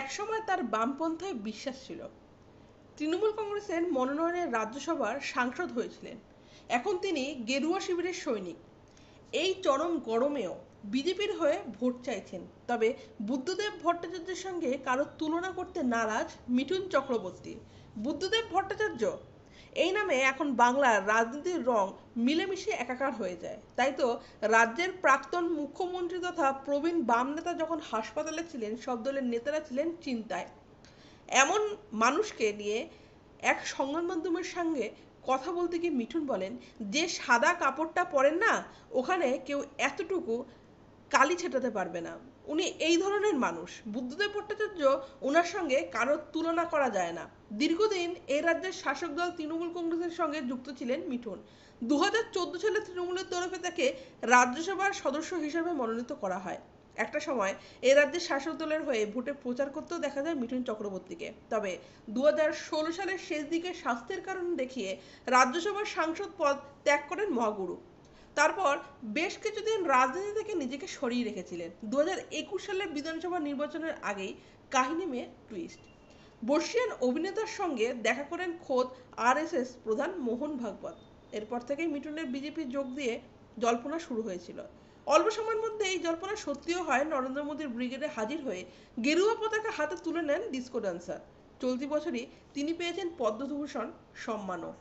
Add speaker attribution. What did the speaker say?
Speaker 1: একসময় তার বামপন্থায় বিশ্বাস ছিল তৃণমূল কংগ্রেসের মনোনয়নে রাজ্যসভার সাংসদ হয়েছিলেন এখন তিনি গেরুয়া শিবিরের সৈনিক এই চরম গরমেও বিজেপির হয়ে ভোট চাইছেন তবে বুদ্ধদেব ভট্টাচার্যের সঙ্গে কারো তুলনা করতে নারাজ মিঠুন চক্রবর্তী বুদ্ধদেব ভট্টাচার্য এই নামে এখন বাংলার রাজনীতির রং মিলেমিশে একাকার হয়ে যায় তাই তো রাজ্যের প্রাক্তন মুখ্যমন্ত্রী তথা প্রবীণ বাম নেতা যখন হাসপাতালে ছিলেন সব দলের নেতারা ছিলেন চিন্তায় এমন মানুষকে নিয়ে এক সংবাদ মাধ্যমের সঙ্গে কথা বলতে গিয়ে মিঠুন বলেন যে সাদা কাপড়টা পরেন না ওখানে কেউ এতটুকু কালি ছেটাতে পারবে না উনি এই ধরনের মানুষ বুদ্ধদেব ভট্টাচার্য ওনার সঙ্গে কারোর তুলনা করা যায় না দীর্ঘদিন এই রাজ্যের শাসক দল তৃণমূল কংগ্রেসের সঙ্গে যুক্ত ছিলেন মিঠুন দু সালে তৃণমূলের তরফে তাকে রাজ্যসভার সদস্য হিসেবে মনোনীত করা হয় একটা সময় এ রাজ্যের শাসক দলের হয়ে ভোটে প্রচার করতেও দেখা যায় মিঠুন চক্রবর্তীকে তবে দু সালের শেষ দিকে স্বাস্থ্যের কারণ দেখিয়ে রাজ্যসভার সাংসদ পদ ত্যাগ করেন মহাগুরু তারপর বেশ কিছুদিন রাজনীতি থেকে নিজেকে সরিয়ে রেখেছিলেন দু একুশ সালের বিধানসভা নির্বাচনের আগেই কাহিনী মেয়ে টুইস্ট বর্ষিয়ান অভিনেতার সঙ্গে দেখা করেন খোদ আরএসএস প্রধান মোহন ভাগবত এরপর থেকেই মিঠুনের বিজেপি যোগ দিয়ে জল্পনা শুরু হয়েছিল অল্প সময়ের মধ্যে এই জল্পনা সত্যিও হয় নরেন্দ্র মোদীর ব্রিগেডে হাজির হয়ে গেরুয়া পতাকা হাতে তুলে নেন ডিস্কো ডান্সার চলতি বছরই তিনি পেয়েছেন পদ্মভূষণ সম্মানও